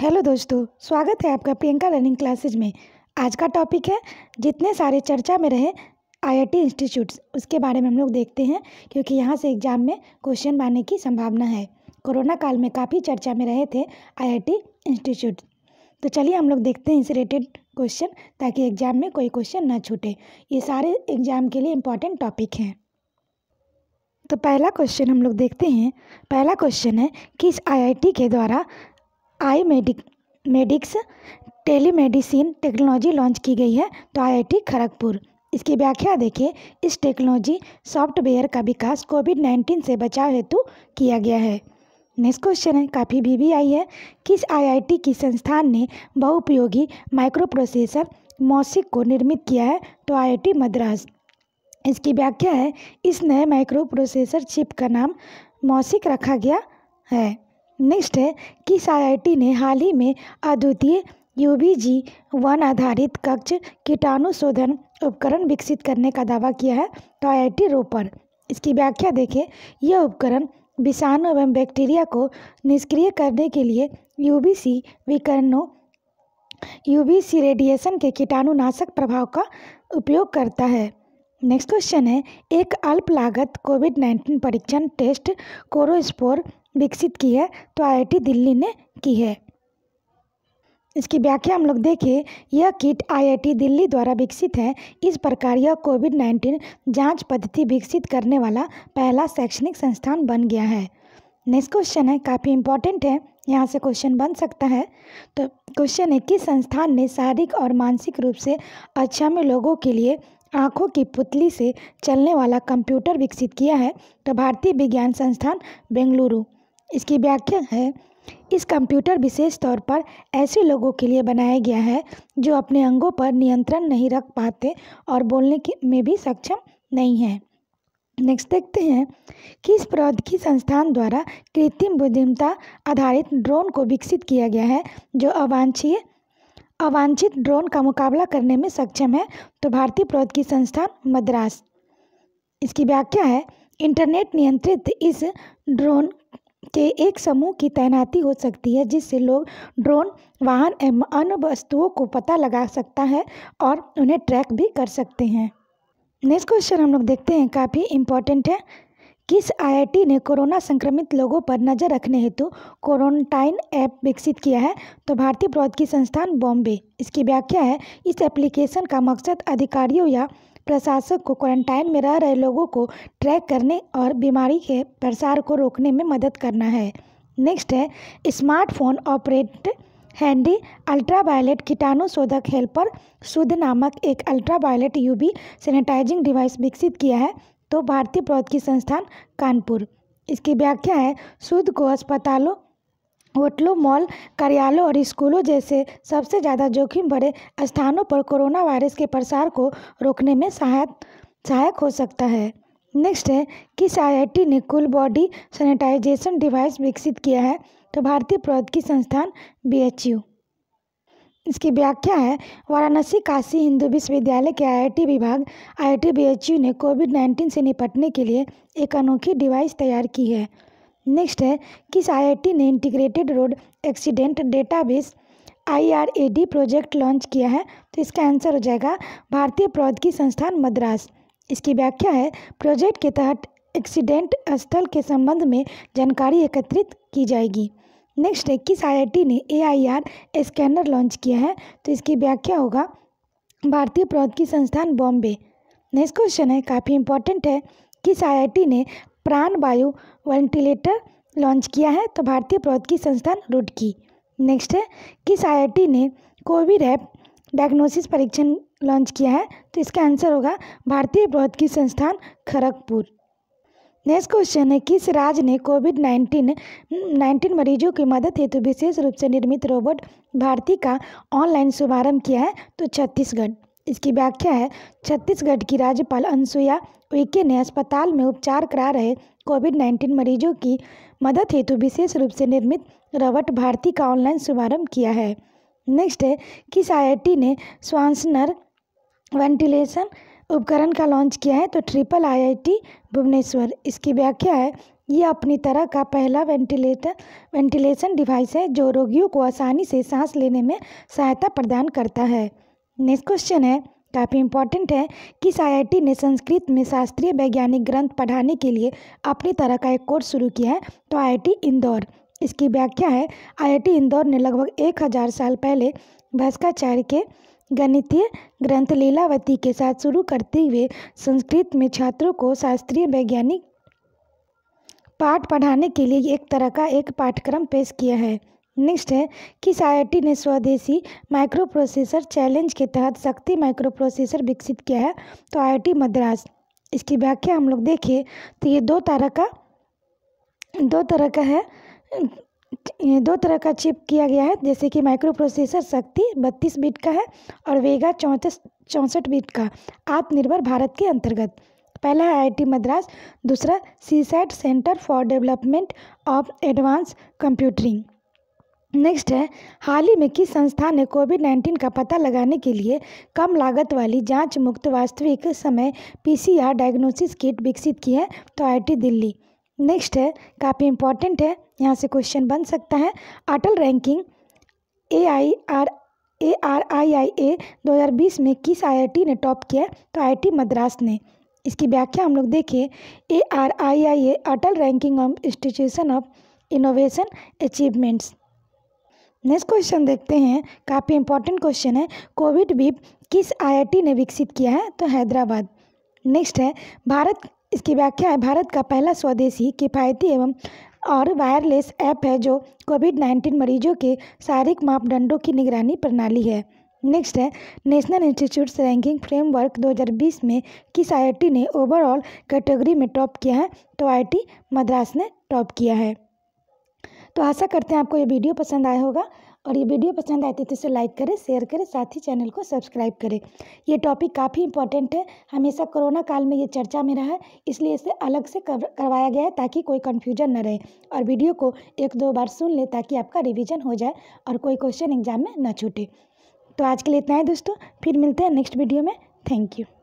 hello दोस्तों स्वागत है आपका प्रियंका रनिंग क्लासेज में आज का टॉपिक है जितने सारे चर्चा में रहे आईआईटी इंस्टीट्यूट्स उसके बारे में हम लोग देखते हैं क्योंकि यहाँ से एग्ज़ाम में क्वेश्चन आने की संभावना है कोरोना काल में काफ़ी चर्चा में रहे थे आईआईटी इंस्टीट्यूट तो चलिए हम लोग देखते हैं इस रिलेटेड क्वेश्चन ताकि एग्ज़ाम में कोई क्वेश्चन ना छूटे ये सारे एग्ज़ाम के लिए इम्पॉर्टेंट टॉपिक हैं तो पहला क्वेश्चन हम लोग देखते हैं पहला क्वेश्चन है किस आईआईटी के द्वारा i medic medix telemedicine technology launch की गई है तो आईआईटी खड़गपुर इसकी व्याख्या देखें इस टेक्नोलॉजी सॉफ्टवेयर का विकास कोविड नाइन्टीन से बचाव हेतु किया गया है नेक्स्ट क्वेश्चन है काफ़ी भी, भी आई है किस आईआईटी की संस्थान ने बहुपयोगी माइक्रो प्रोसेसर मौसिक को निर्मित किया है तो आईआईटी मद्रास इसकी व्याख्या है इस नए माइक्रो प्रोसेसर चिप का नाम मौसिक रखा गया है नेक्स्ट है किस आईआईटी ने हाल ही में अद्वितीय यू बी जी वन आधारित कक्ष कीटाणु शोधन उपकरण विकसित करने का दावा किया है तो आई रोपर इसकी व्याख्या देखें यह उपकरण विषाणु एवं बैक्टीरिया को निष्क्रिय करने के लिए यूबीसी विकरणों यूबीसी रेडिएशन के कीटाणुनाशक प्रभाव का उपयोग करता है नेक्स्ट क्वेश्चन है एक अल्प लागत कोविड नाइन्टीन परीक्षण टेस्ट कोरोस्पोर विकसित की है तो आईआईटी दिल्ली ने की है इसकी व्याख्या हम लोग देखें यह किट आईआईटी दिल्ली द्वारा विकसित है इस प्रकार यह कोविड नाइन्टीन जांच पद्धति विकसित करने वाला पहला शैक्षणिक संस्थान बन गया है नेक्स्ट क्वेश्चन है काफ़ी इंपॉर्टेंट है यहाँ से क्वेश्चन बन सकता है तो क्वेश्चन है किस संस्थान ने शारीरिक और मानसिक रूप से अच्छा में लोगों के लिए आँखों की पुतली से चलने वाला कंप्यूटर विकसित किया है तो भारतीय विज्ञान संस्थान बेंगलुरु इसकी व्याख्या है इस कंप्यूटर विशेष तौर पर ऐसे लोगों के लिए बनाया गया है जो अपने अंगों पर नियंत्रण नहीं रख पाते और बोलने के में भी सक्षम नहीं है नेक्स्ट देखते हैं किस प्रौद्योगिकी संस्थान द्वारा कृत्रिम बुद्धिमता आधारित ड्रोन को विकसित किया गया है जो अवांछीय अवांछित ड्रोन का मुकाबला करने में सक्षम है तो भारतीय प्रौद्योगिकी संस्थान मद्रास इसकी व्याख्या है इंटरनेट नियंत्रित इस ड्रोन के एक समूह की तैनाती हो सकती है जिससे लोग ड्रोन वाहन एवं अन्य वस्तुओं को पता लगा सकता है और उन्हें ट्रैक भी कर सकते हैं नेक्स्ट क्वेश्चन हम लोग देखते हैं काफ़ी इम्पोर्टेंट है किस आईआईटी ने कोरोना संक्रमित लोगों पर नज़र रखने हेतु क्वारंटाइन ऐप विकसित किया है तो भारतीय प्रौद्योगिकी संस्थान बॉम्बे इसकी व्याख्या है इस एप्लीकेशन का मकसद अधिकारियों या प्रशासक को क्वारंटाइन में रह रहे लोगों को ट्रैक करने और बीमारी के प्रसार को रोकने में मदद करना है नेक्स्ट है स्मार्टफोन ऑपरेट हैंडी अल्ट्रावायलेट कीटाणु शोधक हेल्पर शुद्ध नामक एक अल्ट्रावायलेट यूबी सैनिटाइजिंग डिवाइस विकसित किया है तो भारतीय प्रौद्योगिकी संस्थान कानपुर इसकी व्याख्या है शुद्ध को अस्पतालों होटलों मॉल कार्यालयों और स्कूलों जैसे सबसे ज़्यादा जोखिम भरे स्थानों पर कोरोना वायरस के प्रसार को रोकने में सहायक सहायक हो सकता है नेक्स्ट है किस आईआईटी ने कुल बॉडी सैनिटाइजेशन डिवाइस विकसित किया है तो भारतीय प्रौद्योगिकी संस्थान बीएचयू इसकी व्याख्या है वाराणसी काशी हिंदू विश्वविद्यालय के आईआईटी विभाग आईआईटी बीएचयू ने कोविड नाइन्टीन से निपटने के लिए एक अनोखी डिवाइस तैयार की है नेक्स्ट है किस आईआईटी ने integrated road accident database IRAD project launch किया है तो इसका आंसर हो जाएगा भारतीय प्रौद्योगिकी संस्थान मद्रास इसकी व्याख्या है प्रोजेक्ट के तहत एक्सीडेंट स्थल के संबंध में जानकारी एकत्रित की जाएगी नेक्स्ट है किस आईआईटी ने आर स्कैनर लॉन्च किया है तो इसकी व्याख्या होगा भारतीय प्रौद्योगिकी संस्थान बॉम्बे नेक्स्ट क्वेश्चन है काफ़ी इंपॉर्टेंट है किस आईआईटी ने प्राण वायु वेंटिलेटर लॉन्च किया है तो भारतीय प्रौद्योगिकी संस्थान रुटकी नेक्स्ट है किस आई ने कोविड ऐप डायग्नोसिस परीक्षण लॉन्च किया है तो इसका आंसर होगा भारतीय प्रौद्योगिकी संस्थान खड़गपुर नेक्स्ट क्वेश्चन है किस राज्य ने कोविड नाइन्टीन नाइन्टीन मरीजों की मदद हेतु विशेष रूप से निर्मित रोबोट भारती का ऑनलाइन शुभारंभ किया है तो छत्तीसगढ़ इसकी व्याख्या है छत्तीसगढ़ की राज्यपाल अनुसुईया उइके ने अस्पताल में उपचार करा रहे कोविड नाइन्टीन मरीजों की मदद हेतु विशेष रूप से निर्मित रवट भारती का ऑनलाइन शुभारंभ किया है नेक्स्ट है किस आईआईटी ने स्वांसनर वेंटिलेशन उपकरण का लॉन्च किया है तो ट्रिपल आईआईटी भुवनेश्वर इसकी व्याख्या है यह अपनी तरह का पहला वेंटिलेटर वेंटिलेशन डिवाइस है जो रोगियों को आसानी से सांस लेने में सहायता प्रदान करता है नेक्स्ट क्वेश्चन है काफ़ी इंपॉर्टेंट है किस आईआईटी ने संस्कृत में शास्त्रीय वैज्ञानिक ग्रंथ पढ़ाने के लिए अपनी तरह का एक कोर्स शुरू किया है तो आईआईटी इंदौर इसकी व्याख्या है आईआईटी इंदौर ने लगभग एक हज़ार साल पहले भास्काचार्य के गणितीय ग्रंथ लीलावती के साथ शुरू करते हुए संस्कृत में छात्रों को शास्त्रीय वैज्ञानिक पाठ पढ़ाने के लिए एक तरह का एक पाठ्यक्रम पेश किया है नेक्स्ट है कि आई ने स्वदेशी माइक्रोप्रोसेसर चैलेंज के तहत शक्ति माइक्रोप्रोसेसर विकसित किया है तो आई मद्रास इसकी व्याख्या हम लोग देखें तो ये दो तरह का दो तरह का है दो तरह का चिप किया गया है जैसे कि माइक्रो प्रोसेसर शक्ति बत्तीस बिट का है और वेगा चौंतीस चौंसठ बिट का आत्मनिर्भर भारत के अंतर्गत पहला है आई मद्रास दूसरा CSAT centre for development of advance computing next है हाल ही में किस संस्था ने कोविड नाइन्टीन का पता लगाने के लिए कम लागत वाली जांच मुक्त वास्तविक समय पीसीआर डायग्नोसिस किट विकसित की है तो आईटी दिल्ली नेक्स्ट है काफ़ी इंपॉर्टेंट है यहाँ से क्वेश्चन बन सकता है Atal ranking A I R A R I I A दो हज़ार बीस में किस आईआईटी ने टॉप किया है तो आई मद्रास ने इसकी व्याख्या हम लोग देखें A R I I A Atal ranking of institution of innovation achievements next question देखते हैं काफ़ी इंपॉर्टेंट क्वेश्चन है कोविड भी किस आईआईटी ने विकसित किया है तो हैदराबाद नेक्स्ट है भारत इसकी व्याख्या है भारत का पहला स्वदेशी किफ़ायती एवं और वायरलेस ऐप है जो कोविड नाइन्टीन मरीजों के शारीरिक मापदंडों की निगरानी प्रणाली है नेक्स्ट है नेशनल इंस्टीट्यूट्स रैंकिंग फ्रेमवर्क 2020 में किस आई ने ओवरऑल कैटेगरी में टॉप किया है तो आई मद्रास ने टॉप किया है तो आशा करते हैं आपको ये वीडियो पसंद आया होगा और ये वीडियो पसंद आए तो इसे लाइक करें शेयर करें साथ ही चैनल को सब्सक्राइब करें ये टॉपिक काफ़ी इंपॉर्टेंट है हमेशा कोरोना काल में ये चर्चा में रहा है इसलिए इसे अलग से कर, करवाया गया है ताकि कोई कन्फ्यूजन न रहे और वीडियो को एक दो बार सुन लें ताकि आपका रिविजन हो जाए और कोई क्वेश्चन एग्जाम में न छूटे तो आज के लिए इतना है दोस्तों फिर मिलते हैं नेक्स्ट वीडियो में थैंक यू